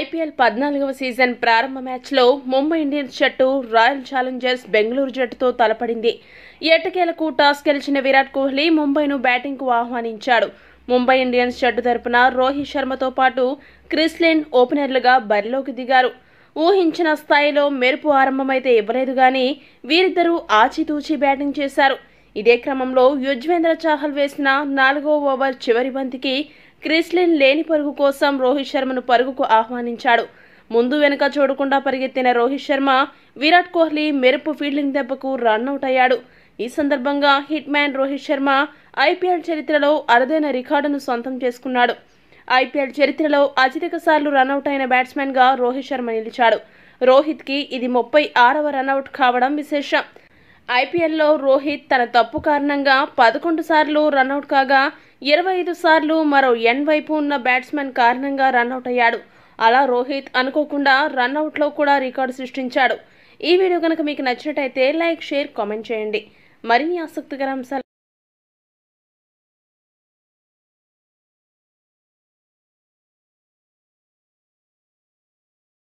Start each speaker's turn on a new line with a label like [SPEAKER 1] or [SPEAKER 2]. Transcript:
[SPEAKER 1] IPL పద్నాలుగవ season ప్రారంభ మ్యాచ్లో ముంబై ఇండియన్స్ జట్టు రాయల్ ఛాలెంజర్స్ బెంగళూరు జట్టుతో తలపడింది ఎటకేలకు టాస్ గెలిచిన విరాట్ కోహ్లీ ముంబైను బ్యాటింగ్కు ఆహ్వానించాడు ముంబై ఇండియన్స్ జట్టు తరపున రోహిత్ శర్మతో పాటు క్రిస్లిన్ ఓపెనర్లుగా బరిలోకి దిగారు ఊహించిన స్థాయిలో మెరుపు ఆరంభమైతే ఇవ్వలేదు కానీ వీరిద్దరూ ఆచితూచి బ్యాటింగ్ చేశారు ఇదే క్రమంలో యుజ్వేంద్ర చాహల్ వేసిన నాలుగో ఓవర్ చివరి బంతికి క్రిస్లిన్ లేని పరుగు కోసం రోహిత్ శర్మను పరుగుకు ఆహ్వానించాడు ముందు వెనుక చూడకుండా పరిగెత్తిన రోహిత్ శర్మ విరాట్ కోహ్లీ మెరుపు ఫీల్డింగ్ దెబ్బకు రన్అట్ అయ్యాడు ఈ సందర్భంగా hitman Rohit Sharma IPL చరిత్రలో అరుదైన రికార్డును సొంతం చేసుకున్నాడు ఐపీఎల్ చరిత్రలో అత్యధిక సార్లు రన్అట్ అయిన బ్యాట్స్మెన్గా రోహిత్ శర్మ నిలిచాడు రోహిత్కి ఇది ముప్పై ఆరవ రన్అట్ కావడం విశేషం ఐపీఎల్లో రోహిత్ తన తప్పు కారణంగా పదకొండు సార్లు రన్అట్ కాగా ఇరవై ఐదు సార్లు మరో ఎండ్ వైపు ఉన్న బ్యాట్స్మెన్ కారణంగా రన్అట్ అయ్యాడు అలా రోహిత్ అనుకోకుండా రన్అట్లో కూడా రికార్డు సృష్టించాడు ఈ వీడియో కనుక మీకు నచ్చినట్టయితే లైక్ షేర్ కామెంట్ చేయండి మరిన్ని ఆసక్తికర అంశాలు